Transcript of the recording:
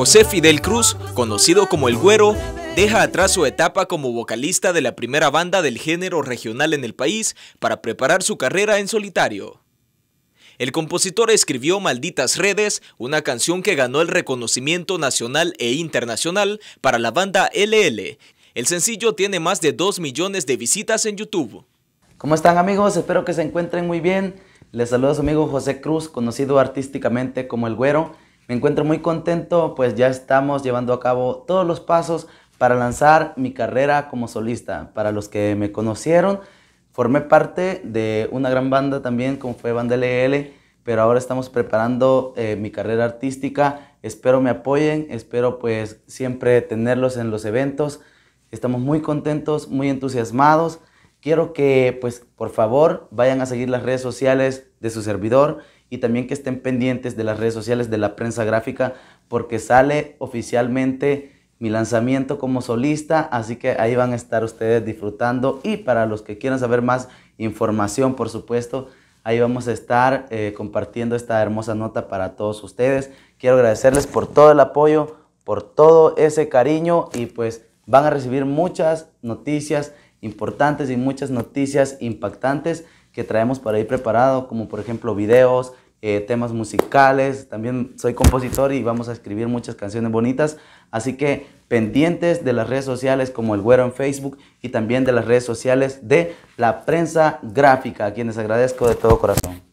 José Fidel Cruz, conocido como El Güero, deja atrás su etapa como vocalista de la primera banda del género regional en el país para preparar su carrera en solitario. El compositor escribió Malditas Redes, una canción que ganó el reconocimiento nacional e internacional para la banda LL. El sencillo tiene más de 2 millones de visitas en YouTube. ¿Cómo están amigos? Espero que se encuentren muy bien. Les saluda su amigo José Cruz, conocido artísticamente como El Güero. Me encuentro muy contento, pues ya estamos llevando a cabo todos los pasos para lanzar mi carrera como solista. Para los que me conocieron, formé parte de una gran banda también, como fue Banda LL, pero ahora estamos preparando eh, mi carrera artística. Espero me apoyen, espero pues siempre tenerlos en los eventos. Estamos muy contentos, muy entusiasmados. Quiero que pues por favor vayan a seguir las redes sociales de su servidor y también que estén pendientes de las redes sociales de la prensa gráfica porque sale oficialmente mi lanzamiento como solista, así que ahí van a estar ustedes disfrutando y para los que quieran saber más información, por supuesto, ahí vamos a estar eh, compartiendo esta hermosa nota para todos ustedes. Quiero agradecerles por todo el apoyo, por todo ese cariño y pues van a recibir muchas noticias importantes y muchas noticias impactantes que traemos para ir preparado, como por ejemplo videos, eh, temas musicales, también soy compositor y vamos a escribir muchas canciones bonitas, así que pendientes de las redes sociales como el Güero en Facebook y también de las redes sociales de la prensa gráfica, a quienes agradezco de todo corazón.